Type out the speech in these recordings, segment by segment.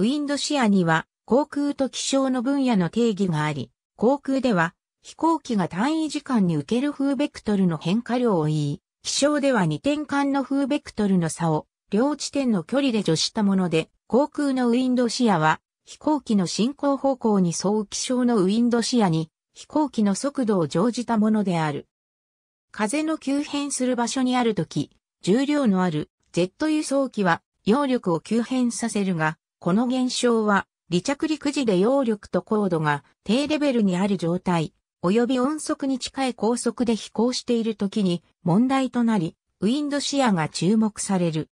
ウィンドシアには航空と気象の分野の定義があり、航空では飛行機が単位時間に受ける風ベクトルの変化量を言い、気象では2点間の風ベクトルの差を両地点の距離で除したもので、航空のウィンドシアは飛行機の進行方向に沿う気象のウィンドシアに飛行機の速度を乗じたものである。風の急変する場所にあるとき、重量のあるジェット輸送機は揚力を急変させるが、この現象は、離着陸時で揚力と高度が低レベルにある状態、及び音速に近い高速で飛行している時に問題となり、ウィンドシアが注目される。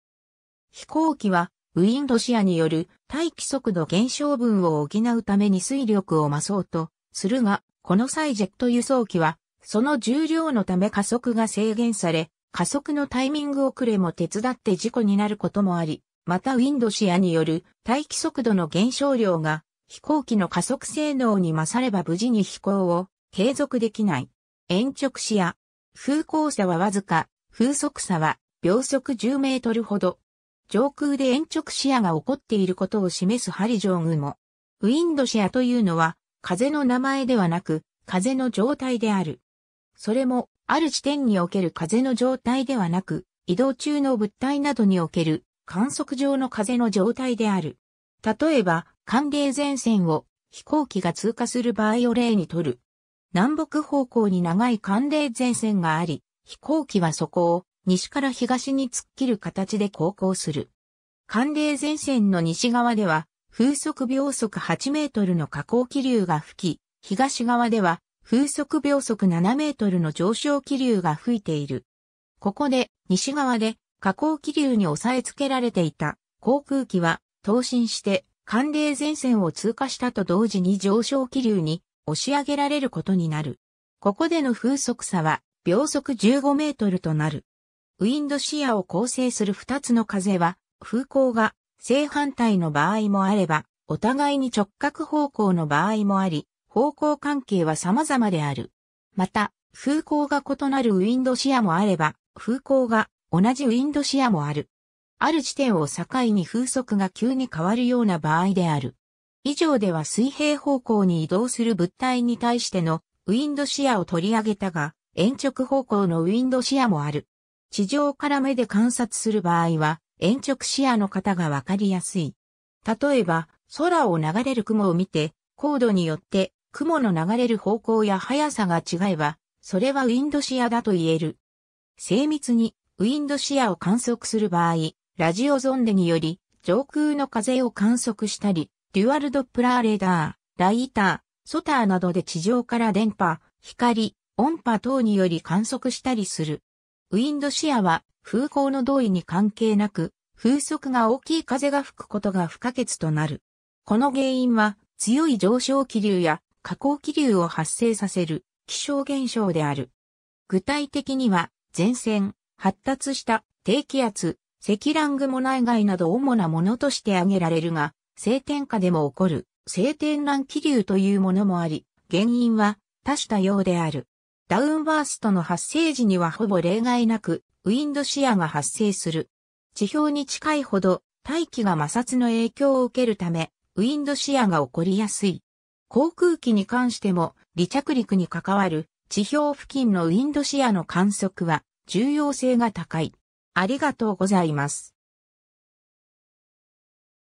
飛行機は、ウィンドシアによる大気速度減少分を補うために水力を増そうとするが、この際ジェット輸送機は、その重量のため加速が制限され、加速のタイミング遅れも手伝って事故になることもあり、またウィンドシアによる待機速度の減少量が飛行機の加速性能に勝れば無事に飛行を継続できない。延直視ア風向差はわずか、風速差は秒速10メートルほど。上空で延直視野が起こっていることを示す針上雲。ウィンドシアというのは風の名前ではなく風の状態である。それもある地点における風の状態ではなく移動中の物体などにおける観測上の風の状態である。例えば、寒冷前線を飛行機が通過する場合を例にとる。南北方向に長い寒冷前線があり、飛行機はそこを西から東に突っ切る形で航行する。寒冷前線の西側では、風速秒速8メートルの下降気流が吹き、東側では風速秒速7メートルの上昇気流が吹いている。ここで西側で下降気流に押さえつけられていた航空機は投進して寒冷前線を通過したと同時に上昇気流に押し上げられることになる。ここでの風速差は秒速15メートルとなる。ウィンドシアを構成する二つの風は風向が正反対の場合もあれば、お互いに直角方向の場合もあり、方向関係は様々である。また、風向が異なるウィンドシアもあれば、風向が同じウィンドシアもある。ある地点を境に風速が急に変わるような場合である。以上では水平方向に移動する物体に対してのウィンドシアを取り上げたが、延直方向のウィンドシアもある。地上から目で観察する場合は、延直視野の方がわかりやすい。例えば、空を流れる雲を見て、高度によって雲の流れる方向や速さが違えば、それはウィンドシアだと言える。精密にウィンドシアを観測する場合、ラジオゾンデにより、上空の風を観測したり、デュアルドップラーレーダー、ライター、ソターなどで地上から電波、光、音波等により観測したりする。ウィンドシアは風向の同意に関係なく、風速が大きい風が吹くことが不可欠となる。この原因は強い上昇気流や下降気流を発生させる気象現象である。具体的には前線、発達した低気圧、積乱雲内外など主なものとして挙げられるが、晴天下でも起こる、晴天乱気流というものもあり、原因は多種多様である。ダウンバーストの発生時にはほぼ例外なく、ウィンドシアが発生する。地表に近いほど、大気が摩擦の影響を受けるため、ウィンドシアが起こりやすい。航空機に関しても、離着陸に関わる地表付近のウィンドシアの観測は重要性が高い。ありがとうございます。